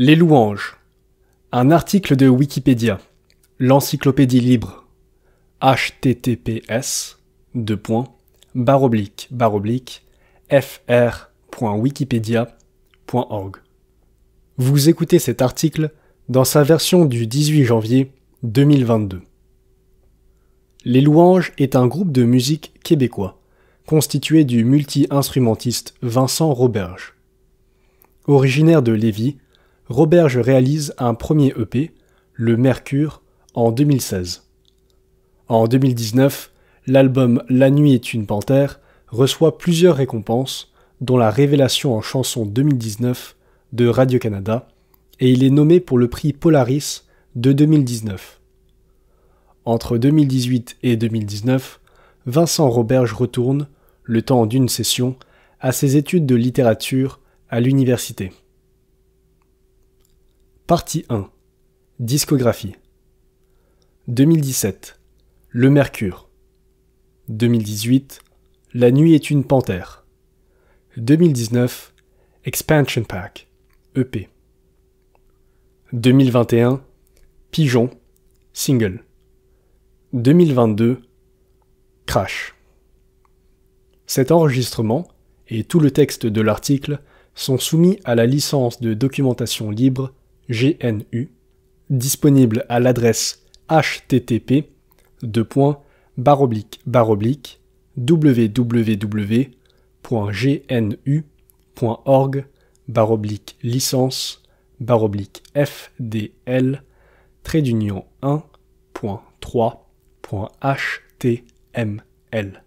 Les louanges. Un article de Wikipédia. L'encyclopédie libre. https fr.wikipedia.org. Vous écoutez cet article dans sa version du 18 janvier 2022. Les Louanges est un groupe de musique québécois, constitué du multi-instrumentiste Vincent Roberge. Originaire de Lévis, Roberge réalise un premier EP, le Mercure, en 2016. En 2019, l'album La nuit est une panthère reçoit plusieurs récompenses, dont la révélation en chanson 2019 de Radio-Canada, et il est nommé pour le prix Polaris de 2019. Entre 2018 et 2019, Vincent Roberge retourne, le temps d'une session, à ses études de littérature à l'université. Partie 1 Discographie 2017 Le Mercure 2018 La nuit est une panthère 2019 Expansion Pack EP 2021 Pigeon Single 2022 Crash Cet enregistrement et tout le texte de l'article sont soumis à la licence de documentation libre GNU, disponible à l'adresse http www.gnu.org licence fdl trait d'union 1.3.html